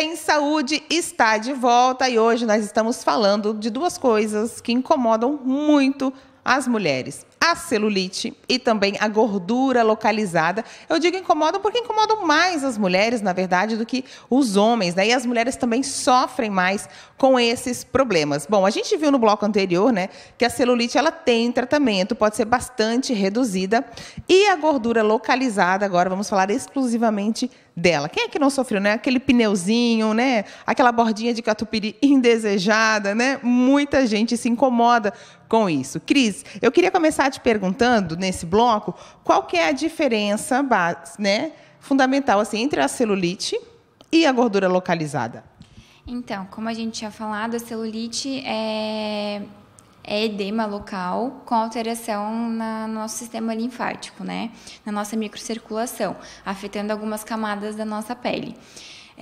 tem saúde está de volta e hoje nós estamos falando de duas coisas que incomodam muito as mulheres: a celulite e também a gordura localizada. Eu digo incomodam porque incomodam mais as mulheres, na verdade, do que os homens, né? E as mulheres também sofrem mais com esses problemas. Bom, a gente viu no bloco anterior, né, que a celulite ela tem tratamento, pode ser bastante reduzida, e a gordura localizada, agora vamos falar exclusivamente dela. Quem é que não sofreu, né? Aquele pneuzinho, né? Aquela bordinha de catupiry indesejada, né? Muita gente se incomoda com isso. Cris, eu queria começar te perguntando nesse bloco, qual que é a diferença, né, fundamental assim entre a celulite e a gordura localizada? Então, como a gente tinha falado, a celulite é é edema local com alteração na, no nosso sistema linfático, né? Na nossa microcirculação, afetando algumas camadas da nossa pele.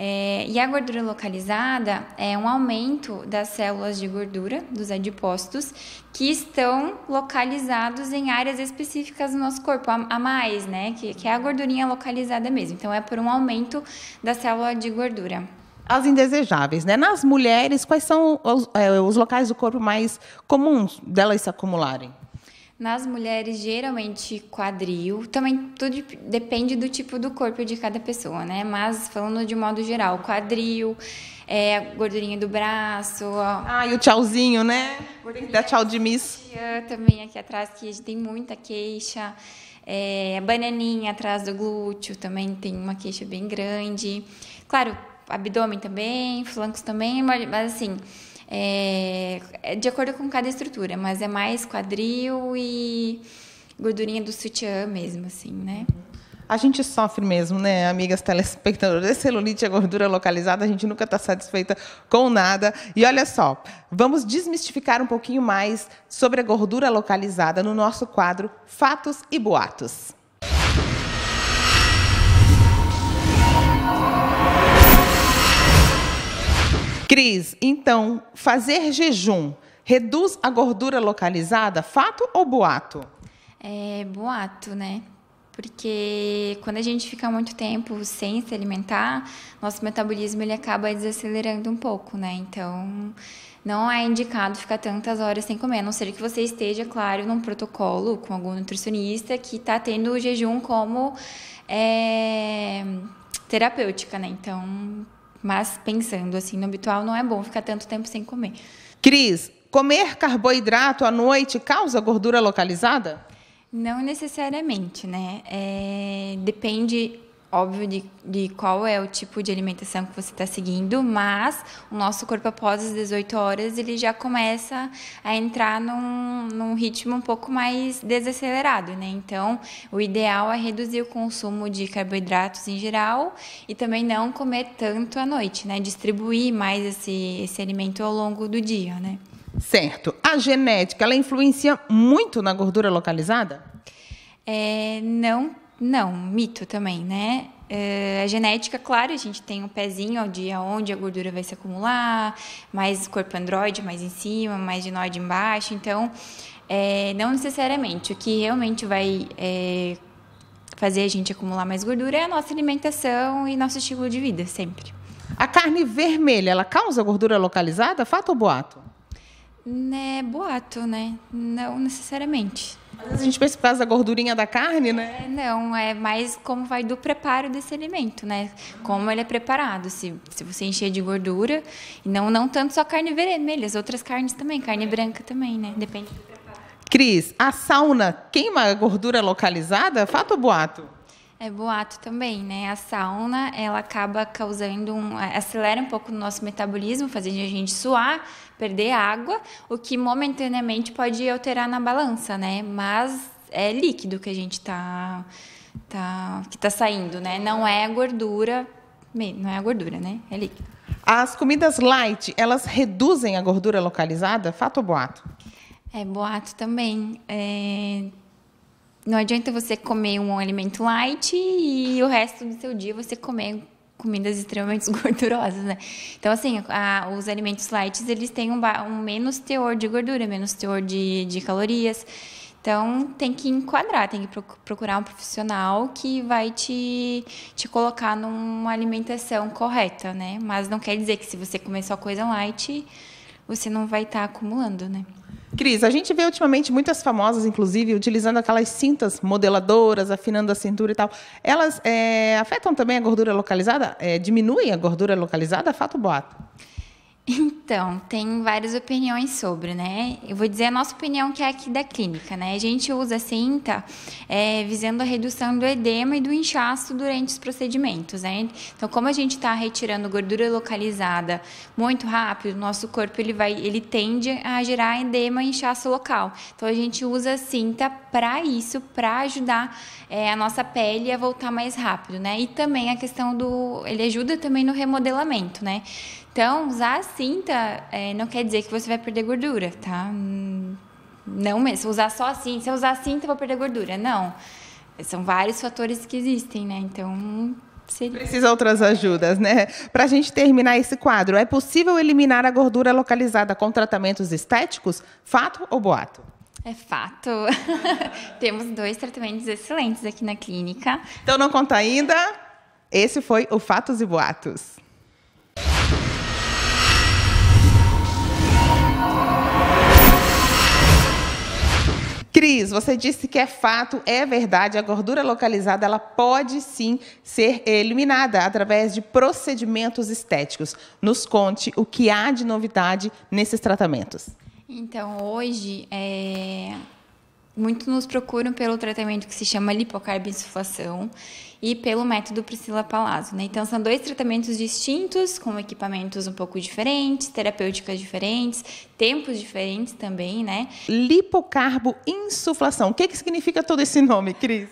É, e a gordura localizada é um aumento das células de gordura, dos adipócitos, que estão localizados em áreas específicas do nosso corpo, a, a mais, né? Que, que é a gordurinha localizada mesmo. Então, é por um aumento da célula de gordura as indesejáveis, né? Nas mulheres, quais são os, é, os locais do corpo mais comuns delas se acumularem? Nas mulheres, geralmente quadril. Também tudo depende do tipo do corpo de cada pessoa, né? Mas falando de modo geral, quadril, é, a gordurinha do braço. Ó. Ah, e o tchauzinho, né? Gordurinha Dá tchau de miss. Também aqui atrás, que a gente tem muita queixa. É, a bananinha atrás do glúteo também tem uma queixa bem grande. Claro, abdômen também, flancos também, mas assim, é, é de acordo com cada estrutura, mas é mais quadril e gordurinha do sutiã mesmo, assim, né? A gente sofre mesmo, né, amigas telespectadoras? celulite é gordura localizada, a gente nunca está satisfeita com nada. E olha só, vamos desmistificar um pouquinho mais sobre a gordura localizada no nosso quadro Fatos e Boatos. Cris, então, fazer jejum reduz a gordura localizada, fato ou boato? É boato, né? porque quando a gente fica muito tempo sem se alimentar, nosso metabolismo ele acaba desacelerando um pouco, né? Então, não é indicado ficar tantas horas sem comer, a não ser que você esteja, claro, num protocolo com algum nutricionista que está tendo o jejum como é, terapêutica, né? Então, mas pensando assim no habitual, não é bom ficar tanto tempo sem comer. Cris, comer carboidrato à noite causa gordura localizada? Não necessariamente, né? É, depende óbvio de, de qual é o tipo de alimentação que você está seguindo, mas o nosso corpo após as 18 horas ele já começa a entrar num, num ritmo um pouco mais desacelerado, né? Então o ideal é reduzir o consumo de carboidratos em geral e também não comer tanto à noite, né? Distribuir mais esse, esse alimento ao longo do dia, né? Certo. A genética ela influencia muito na gordura localizada? É, não não, mito também, né? Uh, a genética, claro, a gente tem um pezinho de onde a gordura vai se acumular, mais corpo androide mais em cima, mais ginoide embaixo. Então, é, não necessariamente. O que realmente vai é, fazer a gente acumular mais gordura é a nossa alimentação e nosso estilo de vida, sempre. A carne vermelha, ela causa gordura localizada? Fato ou boato? É boato, né? Não necessariamente. Às vezes a gente pensa por causa da gordurinha da carne, né? É, não, é mais como vai do preparo desse alimento, né? Como ele é preparado. Se, se você encher de gordura, e não, não tanto só carne vermelha, as outras carnes também, carne branca também, né? Depende do preparo. Cris, a sauna queima a gordura localizada? Fato ou boato? É boato também, né? A sauna, ela acaba causando um. É, acelera um pouco o nosso metabolismo, fazendo a gente suar, perder água, o que momentaneamente pode alterar na balança, né? Mas é líquido que a gente tá. tá que tá saindo, né? Não é gordura. Não é gordura, né? É líquido. As comidas light, elas reduzem a gordura localizada? Fato ou boato? É boato também. É não adianta você comer um alimento light e o resto do seu dia você comer comidas extremamente gordurosas, né? Então, assim, a, os alimentos light, eles têm um, um, menos teor de gordura, menos teor de, de calorias. Então, tem que enquadrar, tem que procurar um profissional que vai te, te colocar numa alimentação correta, né? Mas não quer dizer que se você comer só coisa light, você não vai estar tá acumulando, né? Cris, a gente vê ultimamente muitas famosas, inclusive, utilizando aquelas cintas modeladoras, afinando a cintura e tal. Elas é, afetam também a gordura localizada? É, diminuem a gordura localizada? Fato boato. Então, tem várias opiniões sobre, né? Eu vou dizer a nossa opinião que é aqui da clínica, né? A gente usa a cinta é, visando a redução do edema e do inchaço durante os procedimentos, né? Então, como a gente está retirando gordura localizada muito rápido, nosso corpo ele vai, ele tende a gerar edema e inchaço local. Então, a gente usa a cinta para isso, para ajudar é, a nossa pele a voltar mais rápido, né? E também a questão do, ele ajuda também no remodelamento, né? Então, usar a cinta é, não quer dizer que você vai perder gordura, tá? Não mesmo. Usar só a cinta, se eu usar a cinta, eu vou perder gordura. Não. São vários fatores que existem, né? Então, Seria. Precisa outras ajudas, né? Para a gente terminar esse quadro, é possível eliminar a gordura localizada com tratamentos estéticos? Fato ou boato? É fato. Temos dois tratamentos excelentes aqui na clínica. Então não conta ainda. Esse foi o Fatos e Boatos. Cris, você disse que é fato, é verdade, a gordura localizada ela pode sim ser eliminada através de procedimentos estéticos. Nos conte o que há de novidade nesses tratamentos. Então, hoje, é... muitos nos procuram pelo tratamento que se chama lipocarboinsuflação, e pelo método Priscila Palazzo. Né? Então, são dois tratamentos distintos, com equipamentos um pouco diferentes, terapêuticas diferentes, tempos diferentes também, né? Lipocarbo insuflação. O que, que significa todo esse nome, Cris?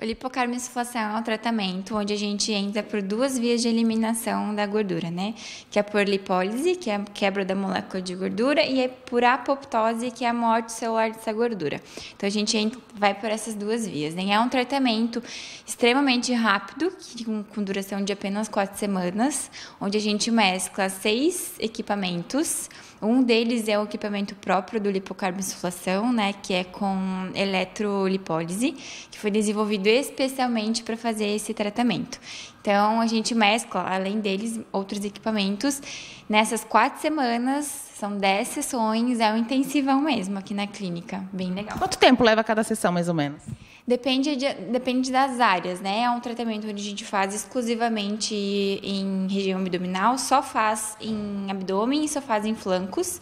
O lipocarboxilação é um tratamento onde a gente entra por duas vias de eliminação da gordura, né? Que é por lipólise, que é a quebra da molécula de gordura, e é por apoptose, que é a morte celular dessa gordura. Então a gente entra, vai por essas duas vias, né? É um tratamento extremamente rápido, com duração de apenas quatro semanas, onde a gente mescla seis equipamentos um deles é o equipamento próprio do lipocarbonilação, né, que é com eletrolipólise, que foi desenvolvido especialmente para fazer esse tratamento. Então, a gente mescla, além deles, outros equipamentos. Nessas quatro semanas, são dez sessões, é um intensivão mesmo aqui na clínica. Bem legal. Quanto tempo leva cada sessão, mais ou menos? Depende, de, depende das áreas, né? É um tratamento onde a gente faz exclusivamente em região abdominal, só faz em abdômen e só faz em flancos.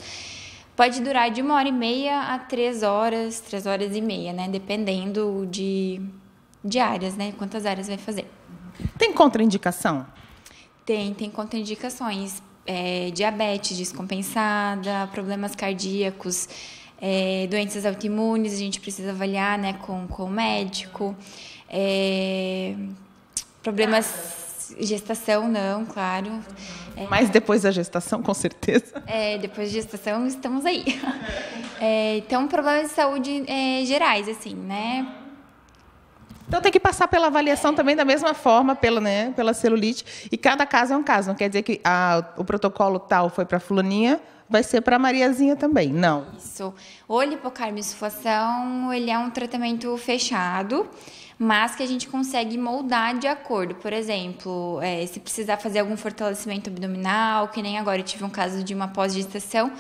Pode durar de uma hora e meia a três horas, três horas e meia, né? Dependendo de, de áreas, né? Quantas áreas vai fazer. Tem contraindicação? Tem, tem contraindicações. É, diabetes descompensada, problemas cardíacos, é, doenças autoimunes, a gente precisa avaliar né, com, com o médico. É, problemas gestação, não, claro. É, Mas depois da gestação, com certeza. É, depois da gestação estamos aí. É, então, problemas de saúde é, gerais, assim, né? Então tem que passar pela avaliação também da mesma forma, pela, né, pela celulite. E cada caso é um caso. Não quer dizer que ah, o protocolo tal foi para fulaninha, vai ser para Mariazinha também, não. Isso. O lipocarmissulação, ele é um tratamento fechado, mas que a gente consegue moldar de acordo. Por exemplo, é, se precisar fazer algum fortalecimento abdominal, que nem agora eu tive um caso de uma pós-gestação,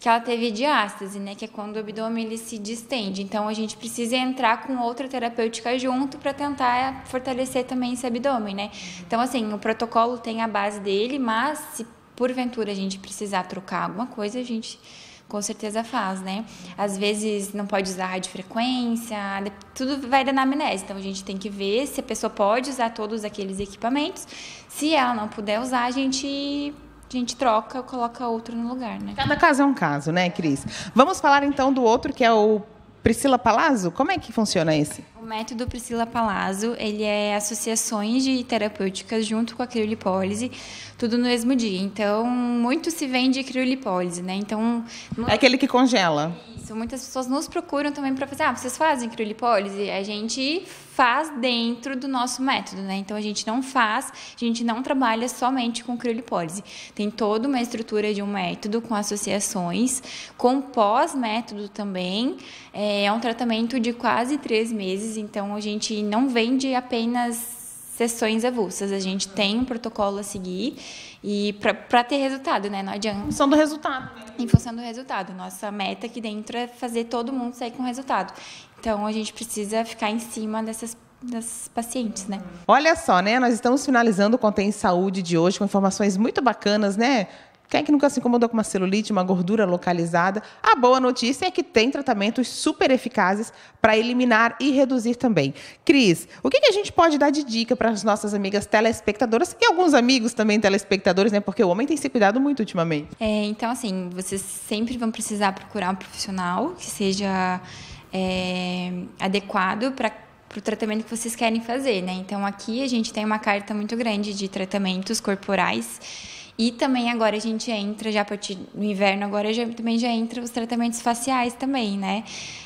que ela teve diástase, né, que é quando o abdômen ele se distende. Então a gente precisa entrar com outra terapêutica junto para tentar eh, fortalecer também esse abdômen, né? Então assim, o protocolo tem a base dele, mas se porventura a gente precisar trocar alguma coisa, a gente com certeza faz, né? Às vezes não pode usar radiofrequência, tudo vai da anamnese. Então a gente tem que ver se a pessoa pode usar todos aqueles equipamentos. Se ela não puder usar, a gente a gente troca, coloca outro no lugar, né? Cada caso é um caso, né, Cris? Vamos falar então do outro que é o Priscila Palazzo. Como é que funciona esse? método Priscila Palazzo, ele é associações de terapêuticas junto com a criolipólise, tudo no mesmo dia. Então, muito se vende criolipólise, né? Então, é aquele que congela. Isso, muitas pessoas nos procuram também para fazer, ah, vocês fazem criolipólise? A gente faz dentro do nosso método, né? Então a gente não faz, a gente não trabalha somente com criolipólise. Tem toda uma estrutura de um método com associações, com pós-método também. É, é um tratamento de quase três meses então a gente não vende apenas sessões avulsas. A gente tem um protocolo a seguir e para ter resultado, né? Não adianta. Em função do resultado. Né? Em função do resultado. Nossa meta aqui dentro é fazer todo mundo sair com resultado. Então a gente precisa ficar em cima dessas das pacientes, né? Olha só, né? Nós estamos finalizando o Contém Saúde de hoje com informações muito bacanas, né? Quem é que nunca se incomodou com uma celulite, uma gordura localizada? A boa notícia é que tem tratamentos super eficazes para eliminar e reduzir também. Cris, o que, que a gente pode dar de dica para as nossas amigas telespectadoras e alguns amigos também telespectadores, né? Porque o homem tem se cuidado muito ultimamente. É, então, assim, vocês sempre vão precisar procurar um profissional que seja é, adequado para para o tratamento que vocês querem fazer, né? Então aqui a gente tem uma carta muito grande de tratamentos corporais e também agora a gente entra, já a partir do inverno, agora já, também já entra os tratamentos faciais também, né?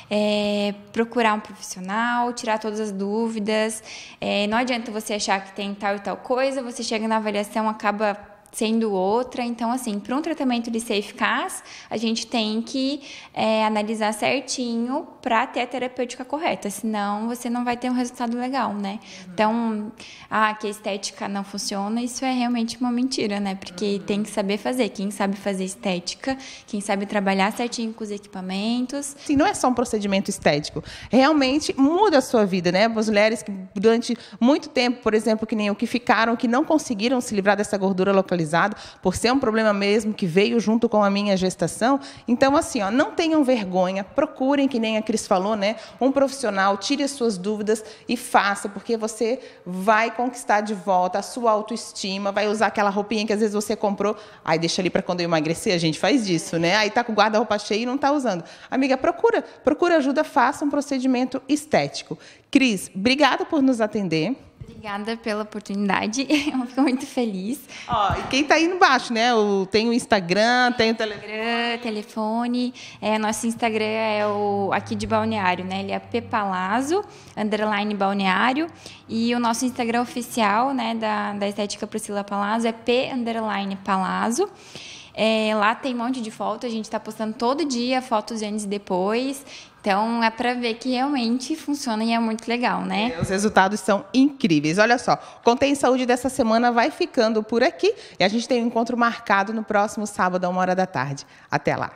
É, procurar um profissional, tirar todas as dúvidas. É, não adianta você achar que tem tal e tal coisa, você chega na avaliação, acaba sendo outra. Então, assim, para um tratamento de ser eficaz, a gente tem que é, analisar certinho para ter a terapêutica correta, senão você não vai ter um resultado legal, né? Uhum. Então, ah, que a estética não funciona, isso é realmente uma mentira, né? Porque uhum. tem que saber fazer. Quem sabe fazer estética, quem sabe trabalhar certinho com os equipamentos. Sim, não é só um procedimento estético. Realmente muda a sua vida, né? As mulheres que durante muito tempo, por exemplo, que nem eu, que ficaram, que não conseguiram se livrar dessa gordura localizada, valorizado, por ser um problema mesmo que veio junto com a minha gestação. Então, assim, ó, não tenham vergonha, procurem, que nem a Cris falou, né? Um profissional, tire as suas dúvidas e faça, porque você vai conquistar de volta a sua autoestima, vai usar aquela roupinha que às vezes você comprou, aí deixa ali para quando eu emagrecer, a gente faz disso, né? Aí tá com o guarda-roupa cheio e não tá usando. Amiga, procura, procura ajuda, faça um procedimento estético. Cris, obrigada por nos atender. Obrigada pela oportunidade. Eu fico muito feliz. Ó, e quem está aí embaixo, né? O, tem o Instagram, tem, tem o telefone. Instagram, telefone. É, nosso Instagram é o aqui de Balneário, né? Ele é Pepalazo, underline Balneário. E o nosso Instagram oficial, né, da, da Estética Priscila Palazzo é P underline Palazzo. É, lá tem um monte de foto, a gente está postando todo dia fotos de antes e depois. Então é para ver que realmente funciona e é muito legal, né? É, os resultados são incríveis. Olha só, Contém Saúde dessa semana vai ficando por aqui e a gente tem um encontro marcado no próximo sábado, a uma hora da tarde. Até lá!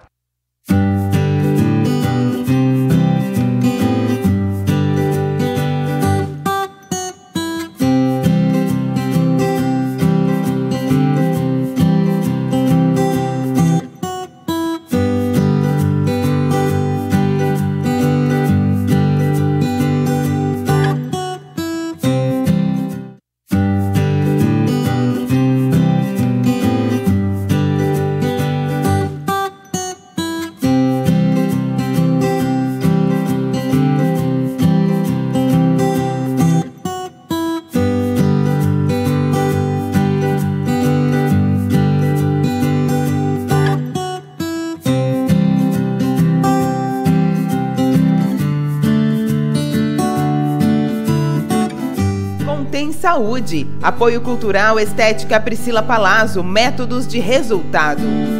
Saúde. Apoio Cultural Estética Priscila Palazzo. Métodos de resultado.